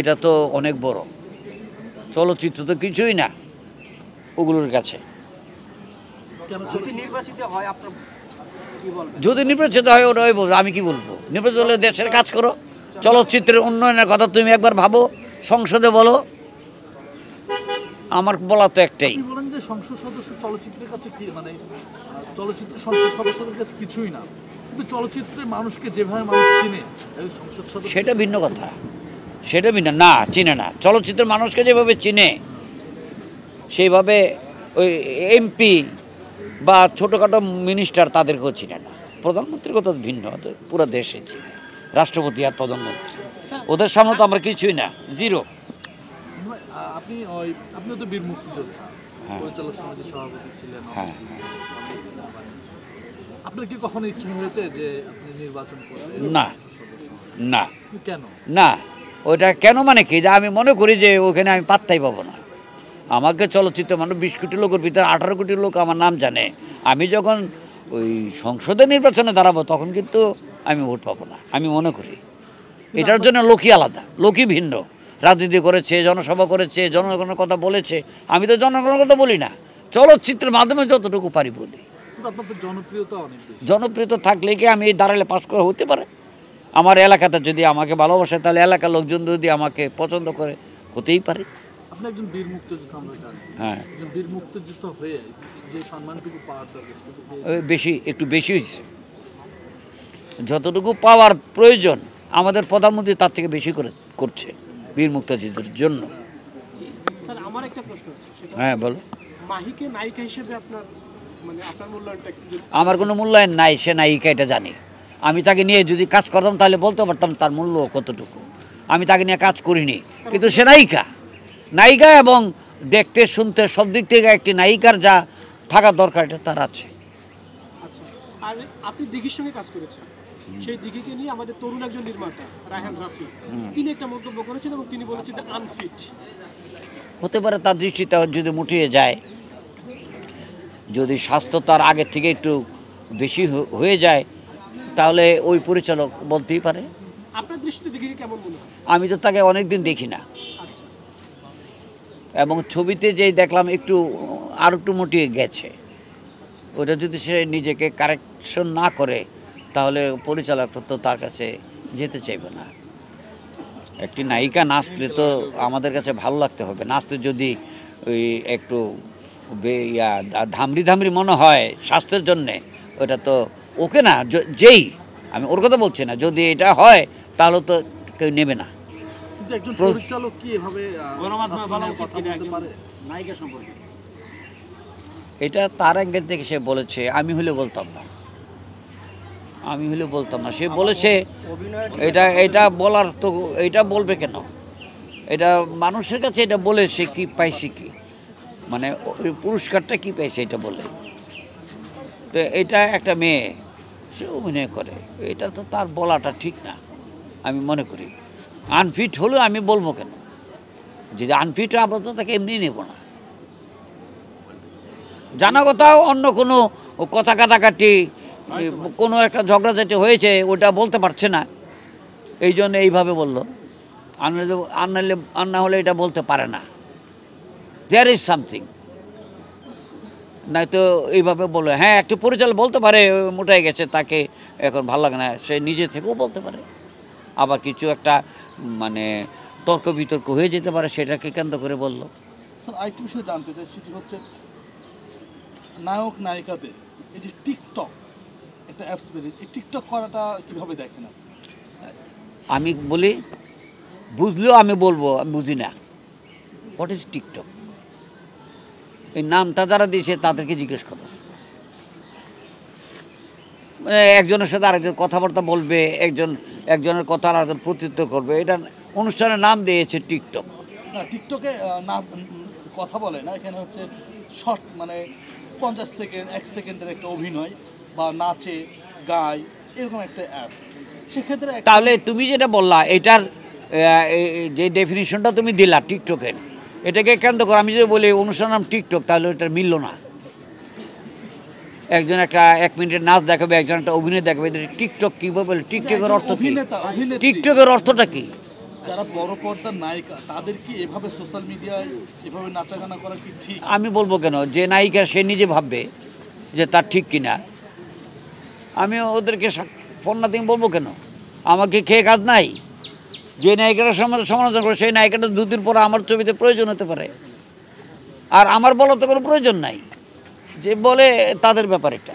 এটা তো অনেক বড় চলচ্চিত্র তো কিছুই না ওগুলোর কাছে যদি নির্বাচিত হয় ওটাই বলবো আমি কি বলবো নির্বাচিত হলে দেশের কাজ করো চলচ্চিত্রের উন্নয়নের কথা তুমি একবার ভাবো সংসদে বলো আমার বলা তো একটাই সংসদ সদস্য মানে চলচ্চিত্র সদস্যদের কাছে কিছুই না কিন্তু চলচ্চিত্রে মানুষকে যেভাবে মানুষ চিনে সেটা ভিন্ন কথা সেটা ভিন্ন না চিনে না চলচ্চিত্র মানুষকে যেভাবে চিনে সেইভাবে ওই এমপি বা ছোটোখাটো মিনিস্টার তাদেরকেও চিনে না প্রধানমন্ত্রীর কথা ভিন্ন পুরো দেশে চিনে রাষ্ট্রপতি আর প্রধানমন্ত্রী ওদের সামনে তো আমরা কিছুই না জিরো আপনি তো হ্যাঁ। হ্যাঁ, হ্যাঁ। কি ইচ্ছে না না কেন না ওইটা কেন মানে কি যে আমি মনে করি যে ওখানে আমি পাত্তাই পাবো না আমাকে চলচ্চিত্র মানে বিশ কোটি লোকের ভিতরে আঠারো কোটি লোক আমার নাম জানে আমি যখন ওই সংসদে নির্বাচনে দাঁড়াবো তখন কিন্তু আমি ভোট পাবো না আমি মনে করি এটার জন্য লোকই আলাদা লোকই ভিন্ন রাজনীতি করেছে জনসভা করেছে জনগণের কথা বলেছে আমি তো জনগণের কথা বলি না চলচ্চিত্রের মাধ্যমে যতটুকু পারি বলি জনপ্রিয়তা জনপ্রিয়তা থাকলে কি আমি এই দাঁড়ালে পাশ করা হতে পারে আমার এলাকাতে যদি আমাকে ভালোবাসে তাহলে এলাকার লোকজন যদি আমাকে পছন্দ করে হতেই পারে হ্যাঁ বেশি একটু বেশি হয়েছে যতটুকু পাওয়ার প্রয়োজন আমাদের প্রধানমন্ত্রী তার থেকে বেশি করে করছে বীর মুক্তিযুদ্ধের জন্য আমার একটা হ্যাঁ বলো মানে আমার কোনো মূল্যায়ন নাই সে নায়িকা এটা জানি আমি তাকে নিয়ে যদি কাজ করতাম তাহলে বলতে পারতাম তার মূল্য কতটুকু আমি তাকে নিয়ে কাজ করিনি কিন্তু সে নায়িকা নায়িকা এবং দেখতে শুনতে সব দিক থেকে একটি নায়িকার যা থাকা দরকার এটা তার আছে আচ্ছা, হতে পারে তার দৃষ্টিটা যদি মুটিয়ে যায় যদি স্বাস্থ্য তার আগের থেকে একটু বেশি হয়ে যায় তাহলে ওই পরিচালক বলতেই পারে আমি তো তাকে অনেক দিন দেখি না এবং ছবিতে যেই দেখলাম একটু আর একটু মোটিয়ে গেছে ওটা যদি সে নিজেকে কারেকশন না করে তাহলে পরিচালক তো তার কাছে যেতে চাইবে না একটি নায়িকা নাচলে তো আমাদের কাছে ভালো লাগতে হবে নাচতে যদি ওই একটু ইয়া ধামড়ি ধামড়ি মনে হয় স্বাস্থ্যের জন্যে ওটা তো ওকে না যেই আমি ওর কথা বলছি না যদি এটা হয় তাহলে তো কেউ নেবে না এটা তার অ্যাঙ্গেল থেকে সে বলেছে আমি হলে বলতাম না আমি হলে বলতাম না সে বলেছে এটা এটা বলার তো এটা বলবে কেন এটা মানুষের কাছে এটা বলে সে কী পাইছে কি মানে পুরস্কারটা কি পাইছে এটা বলে তো এটা একটা মেয়ে সে অভিনয় করে এটা তো তার বলাটা ঠিক না আমি মনে করি আনফিট হলেও আমি বলবো কেন যদি আনফিট আমরা তো তাকে এমনি নেব না জানা কথাও অন্য কোনো কথা কাটাকাটি কোনো একটা ঝগড়া হয়েছে ওটা বলতে পারছে না এই জন্য এইভাবে বললো আনলে আনলে আন্না হলে এটা বলতে পারে না দেয়ার ইজ সামথিং নয়তো এইভাবে বলে হ্যাঁ একটু পরিচালক বলতে পারে মোটাই গেছে তাকে এখন ভালো লাগে না সে নিজে থেকেও বলতে পারে আবার কিছু একটা মানে তর্ক বিতর্ক হয়ে যেতে পারে সেটাকে কেন্দ্র করে বলল আরেকটি বিষয় জানতে চাই সেটি হচ্ছে নায়ক নায়িকাদের এই যে টিকটক একটা অ্যাপস বেরিয়ে এই টিকটক করাটা কীভাবে দেখে না আমি বলি বুঝলেও আমি বলবো আমি বুঝি না হোয়াট ইজ টিকটক ওই নামটা যারা দিয়েছে তাদেরকে জিজ্ঞেস করো মানে একজনের সাথে আরেকজন কথাবার্তা বলবে একজন একজনের কথা আরেকজন প্রতিত্ব করবে এটা অনুষ্ঠানের নাম দিয়েছে টিকটক না টিকটকে না কথা বলে না এখানে হচ্ছে শর্ট মানে পঞ্চাশ সেকেন্ড এক সেকেন্ডের একটা অভিনয় বা নাচে গায় এরকম একটা অ্যাপস সেক্ষেত্রে তাহলে তুমি যেটা বললা এটার যে ডেফিনিশনটা তুমি দিলা টিকটকের এটাকে কেন্দ্র করে আমি যদি বলি অনুষ্ঠান নাম টিকটক তাহলে এটা মিলল না একজন একটা এক মিনিটের নাচ দেখাবে একজন একটা অভিনয় দেখাবে টিকটক কীভাবে বলে টিকটকের অর্থ কী টিকটকের অর্থটা কী যারা নায়িকা তাদের কি আমি বলবো কেন যে নায়িকা সে নিজে ভাববে যে তার ঠিক কিনা আমি ওদেরকে ফোন না বলবো কেন আমাকে খেয়ে কাজ নাই যে নায়িকাটা সম্বন্ধে সমালোচনা করে সেই নায়িকাটা দুদিন পরে আমার ছবিতে প্রয়োজন হতে পারে আর আমার বলার তো কোনো প্রয়োজন নাই যে বলে তাদের ব্যাপার এটা